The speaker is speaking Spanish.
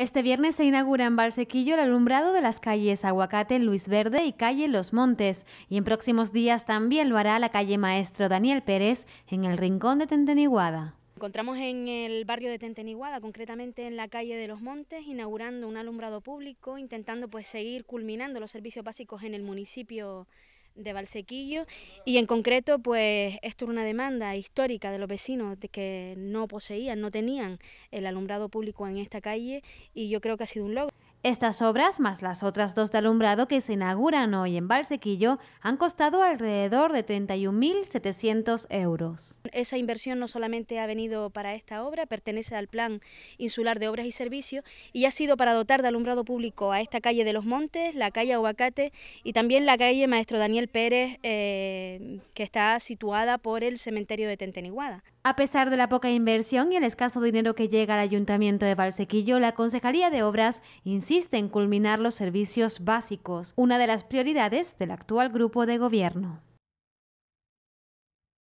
Este viernes se inaugura en Valsequillo el alumbrado de las calles Aguacate, Luis Verde y Calle Los Montes, y en próximos días también lo hará la calle Maestro Daniel Pérez en el Rincón de Tenteniguada. Encontramos en el barrio de Tenteniguada, concretamente en la calle de los Montes, inaugurando un alumbrado público, intentando pues seguir culminando los servicios básicos en el municipio de Valsequillo y en concreto pues esto era una demanda histórica de los vecinos de que no poseían, no tenían el alumbrado público en esta calle y yo creo que ha sido un logro. Estas obras, más las otras dos de alumbrado que se inauguran hoy en Valsequillo, han costado alrededor de 31.700 euros. Esa inversión no solamente ha venido para esta obra, pertenece al Plan Insular de Obras y Servicios y ha sido para dotar de alumbrado público a esta calle de los Montes, la calle Aguacate y también la calle Maestro Daniel Pérez, eh, que está situada por el cementerio de Tenteniguada. A pesar de la poca inversión y el escaso dinero que llega al Ayuntamiento de Valsequillo, la Concejalía de Obras insiste en culminar los servicios básicos, una de las prioridades del actual grupo de gobierno.